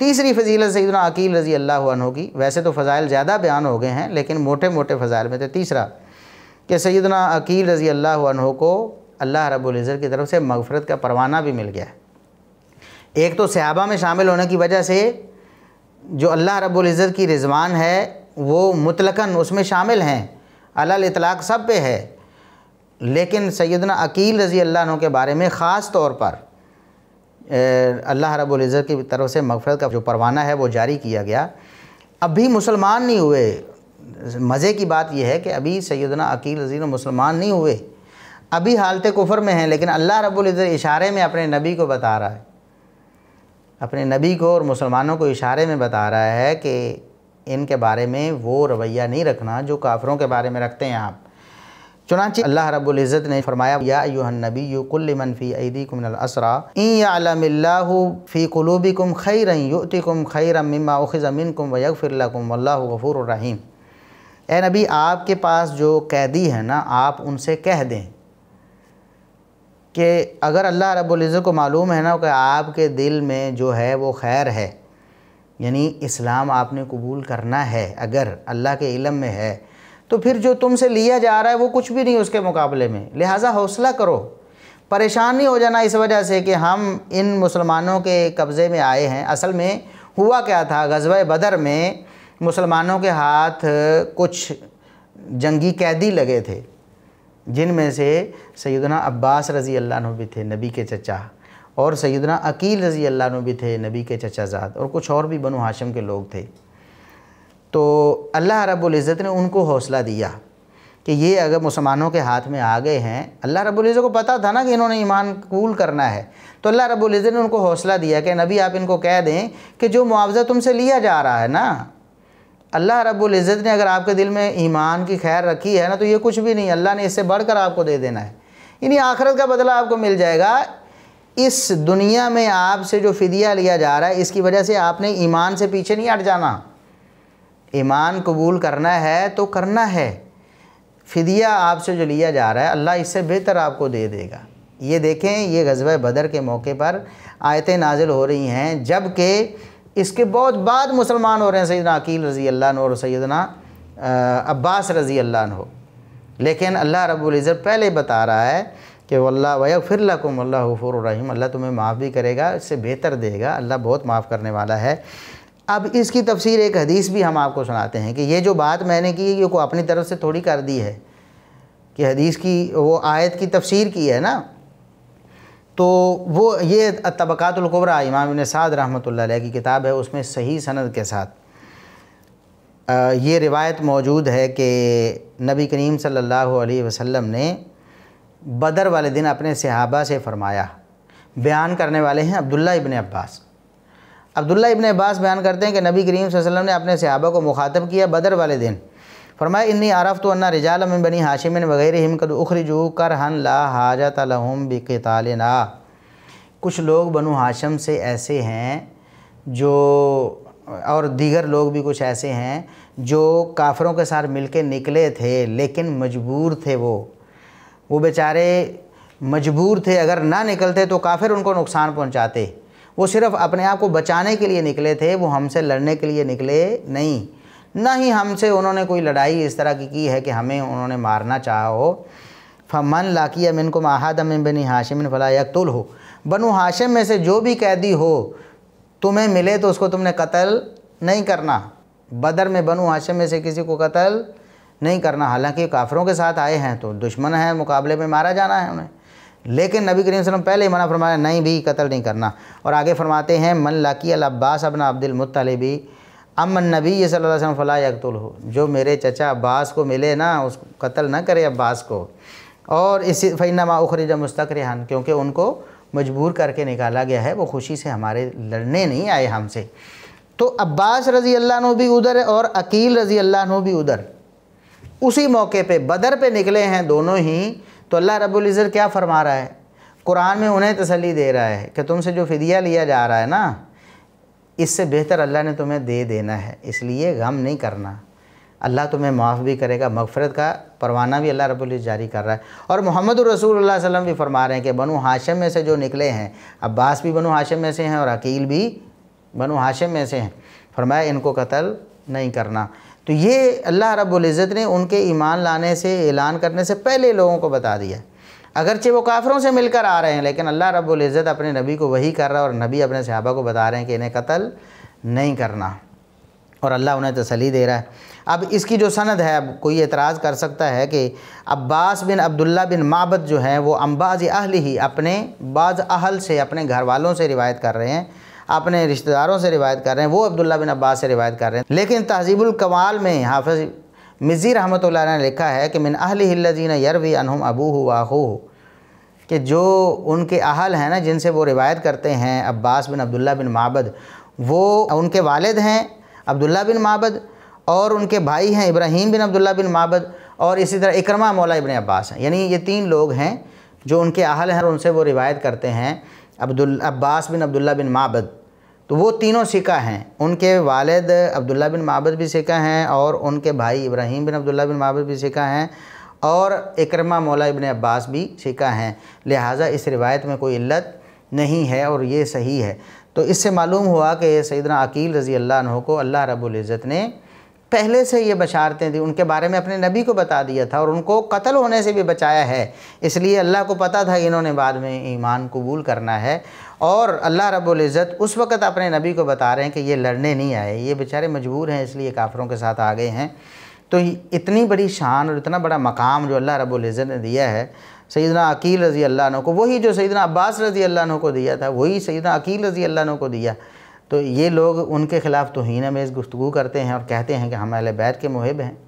तीसरी फजीलत सईदना अकील रज़ी अल्लाह की वैसे तो फ़ज़ाइल ज़्यादा बयान हो गए हैं लेकिन मोटे मोटे फ़ज़ाइल में तो तीसरा कि सईदना अकील रज़ी अल्लाह को अल्लाह रबुलज़र की तरफ से मगफरत का परवाना भी मिल गया एक तो सहाबा में शामिल होने की वजह से जो अल्लाह रबुलज़र की रिजवान है वो मुतलकन उसमें शामिल हैं अल इतलाक़ सब पे है लेकिन सैदना अकील रज़ी अल्लाह के बारे में ख़ास तौर पर અલ્લાહ રબુલ ઇઝત કે તરફ સે مغફરત કા જો પરવાના હે વો જારી કિયા ગયા અભી મુસ્લમાન નહી હુએ મજે કી બાત યે હે કે અભી સયદના અકિલ અઝીઝુલ મુસ્લમાન નહી હુએ અભી હાલતે કુફર મે હે લેકિન અલ્લાહ રબુલ ઇઝત ઇશારે મે અપને નબી કો બતા રહા હે અપને નબી કો ઓર મુસ્લમાનો કો ઇશારે મે બતા રહા હે કે ઇન કે બારે મે વો રવૈયા નહી રખના જો કાફરો કે બારે મે રખતે હે આપ चुनाची अल्लाह रब्बुल इज़्ज़त ने फरमाया या अयूहन नबी कुल मन फ़ी मिनल असरा इन फ़ी कुलूबिकुम खैरन युतिकुम मिम्मा मिनकुम व यगफिर लकुम वल्लाहु गफूरुर रहीम ए नबी आपके पास जो कैदी है ना आप उनसे कह दें कि अगर अल्लाह रब्बुल इज़्ज़त को मालूम है ना कि आपके दिल में जो है वो खैर है यानी इस्लाम आपने कबूल करना है अगर अल्लाह के इलम में है तो फिर जो तुमसे लिया जा रहा है वो कुछ भी नहीं उसके मुकाबले में लिहाजा हौसला करो परेशानी हो जाना इस वजह से कि हम इन मुसलमानों के कब्ज़े में आए हैं असल में हुआ क्या था गजब बदर में मुसलमानों के हाथ कुछ जंगी कैदी लगे थे जिनमें से सैदना अब्बास रज़ी अल्लाह भी थे नबी के चचा और सैदना अकील रज़ी अल्लाह भी थे नबी के चचाजाद और कुछ और भी बनो हाशम के लोग थे तो अल्लाह रब्ज़त ने उनको हौसला दिया कि ये अगर मुसलमानों के हाथ में आ गए हैं अल्लाह रब्ज़त को पता था ना कि इन्होंने ईमान कबूल करना है तो अल्लाह रब्ज़त ने उनको हौसला दिया कि नबी आप इनको कह दें कि जो मुआवजा तुमसे लिया जा रहा है ना अल्लाह रब्ज़त ने अगर आपके दिल में ईमान की खैर रखी है ना तो ये कुछ भी नहीं अल्लाह ने इससे बढ़ कर आपको दे देना है यानी आखरत का बदला आपको मिल जाएगा इस दुनिया में आपसे जो फ़िदिया लिया जा रहा है इसकी वजह से आपने ईमान से पीछे नहीं हट जाना ईमान कबूल करना है तो करना है फिदिया आपसे जो लिया जा रहा है अल्लाह इससे बेहतर आपको दे देगा ये देखें ये गजब बदर के मौके पर आयतें नाजिल हो रही हैं जबकि इसके बहुत बाद मुसलमान हो रहे हैं सैदना अकील रज़ी अल्लाह और सैदना अब्बास रज़ी अल्लाह हो लेकिन अल्लाह रब्ज़त पहले बता रहा है कि वल्ला वय फिर लकुम अल्लाह रहीम अल्लाह तुम्हें माफ़ भी करेगा इससे बेहतर देगा अल्लाह बहुत माफ़ करने वाला है अब इसकी तफसीर एक हदीस भी हम आपको सुनाते हैं कि ये जो बात मैंने की ये को अपनी तरफ से थोड़ी कर दी है कि हदीस की वो आयत की तफसीर की है ना तो वो ये तबक़ातुल्कुबरा इमाम साद रहमत की किताब है उसमें सही सनद के साथ ये रिवायत मौजूद है कि नबी करीम सल्लल्लाहु अलैहि वसल्लम ने बदर वाले दिन अपने सहाबा से फ़रमाया बयान करने वाले हैं अब्दुल्ला इबन अब्बास अब्दुल्ला इबन अब्बास बयान करते हैं कि नबी करीम वसल्लम ने अपने सहाबा को मुखातब किया बदर वाले दिन फरमाया इन्नी आरफ तो अन्ना रिजाल में बनी हाशिमिन वगैरह हिम कद उखरी जू कर हन ला हाजत लहम बिकतालना कुछ लोग बनु हाशम से ऐसे हैं जो और दीगर लोग भी कुछ ऐसे हैं जो काफ़रों के साथ के निकले थे लेकिन मजबूर थे वो वो बेचारे मजबूर थे अगर ना निकलते तो काफिर उनको नुकसान पहुंचाते वो सिर्फ अपने आप को बचाने के लिए निकले थे वो हमसे लड़ने के लिए निकले नहीं ना ही हमसे उन्होंने कोई लड़ाई इस तरह की की है कि हमें उन्होंने मारना चाहा हो फमन लाकिया मिन को अमिन बनी हाशिम फला यकतुल हो बनु हाशिम में से जो भी कैदी हो तुम्हें मिले तो उसको तुमने कत्ल नहीं करना बदर में बनु हाशिम में से किसी को कत्ल नहीं करना हालांकि काफरों के साथ आए हैं तो दुश्मन हैं मुकाबले में मारा जाना है उन्हें लेकिन नबी करीम वसल्लम पहले ही मना फरमाया नहीं भी कत्ल नहीं करना और आगे फरमाते हैं मन लाकी अब्बास अब्दुल अब्दिलमतलबी अमन नबी ये वसल्लम फ़ला यकतुल हो जो मेरे चचा अब्बास को मिले ना उस कत्ल ना करे अब्बास को और इसी फ़ैनमा उखरज मुस्तकरहान क्योंकि उनको मजबूर करके निकाला गया है वो खुशी से हमारे लड़ने नहीं आए हमसे तो अब्बास रज़ी अल्लाह भी उधर और अकील रज़ी अल्लाह भी उधर उसी मौके पे बदर पे निकले हैं दोनों ही तो अल्लाह रबुल्ज़त क्या फ़रमा रहा है कुरान में उन्हें तसली दे रहा है कि तुमसे जो फ़िदिया लिया जा रहा है ना इससे बेहतर अल्लाह ने तुम्हें दे देना है इसलिए गम नहीं करना अल्लाह तुम्हें माफ़ भी करेगा मगफ़रत का परवाना भी अल्लाह रबुल जारी कर रहा है और मोहम्मद रसूल वसम भी फरमा रहे हैं कि बनु हाशिम में से जो निकले हैं अब्बास भी बनु हाशिम में से हैं और अकील भी बनु हाशिम में से हैं फरमाया इनको कत्ल नहीं करना तो ये अल्लाह रब्ज़त ने उनके ईमान लाने से ऐलान करने से पहले लोगों को बता दिया अगरचे वो काफरों से मिलकर आ रहे हैं लेकिन अल्लाह रब्ज़त अपने नबी को वही कर रहा है और नबी अपने सहाबा को बता रहे हैं कि इन्हें कत्ल नहीं करना और अल्लाह उन्हें तसली दे रहा है अब इसकी जो सनद है अब कोई एतराज़ कर सकता है कि अब्बास बिन अब्दुल्ला बिन माबद जो हैं वो अम्बाज अहल ही अपने बाज़ अहल से अपने घर वालों से रिवायत कर रहे हैं अपने रिश्तेदारों से रिवायत कर रहे हैं वो अब्दुल्ला बिन अब्बास से रिवायत कर रहे हैं लेकिन तहजीबुल कमाल में हाफज मिज़ी रहमत ने लिखा है कि मिन अहल हिल्लजीन यरवी अनहम अबू वाहू कि जो उनके अहल हैं ना जिनसे वो रिवायत करते हैं अब्बास बिन अब्दुल्ला बिन माबद वो उनके वालद हैं अब्दुल्ला बिन माबद और उनके भाई हैं इब्राहीम बिन अब्दुल्ला बिन माबद और इसी तरह इकरमा मौला इबन अब्बास हैं यानी ये तीन लोग हैं जो उनके अहल हैं और उनसे वो रिवायत करते हैं अब्दुल अब्बास बिन अब्दुल्ला बिन माबद तो वो तीनों सिका हैं उनके वालद अब्दुल्ला बिन माबद भी सिका हैं और उनके भाई इब्राहिम बिन अब्दुल्ला बिन माबद भी सिका हैं और इकरमा मौला इबन अब्बास भी सिका हैं लिहाजा इस रिवायत में कोई इल्लत नहीं है और ये सही है तो इससे मालूम हुआ कि सैदना अकील रज़ी अल्लाह को अल्लाह रबुल्ज़त ने पहले से ये बशारतें थी उनके बारे में अपने नबी को बता दिया था और उनको कत्ल होने से भी बचाया है इसलिए अल्लाह को पता था इन्होंने बाद में ईमान कबूल करना है और अल्लाह रब्बुल इज़्ज़त उस वक़्त अपने नबी को बता रहे हैं कि ये लड़ने नहीं आए ये बेचारे मजबूर हैं इसलिए काफ़रों के साथ आ गए हैं तो इतनी बड़ी शान और इतना बड़ा मकाम जो अल्लाह रब्बुल इज़्ज़त ने दिया है सैदना अकील रज़ी अल्लाह को वही जो सैदना अब्बास रज़ी अल्लाह को दिया था वही सैदना अकील रज़ी अल्लाह को दिया तो ये लोग उनके ख़िलाफ़ तोहन मेज़ गुफ्तु करते हैं और कहते हैं कि हम अहल बैत के मुहब हैं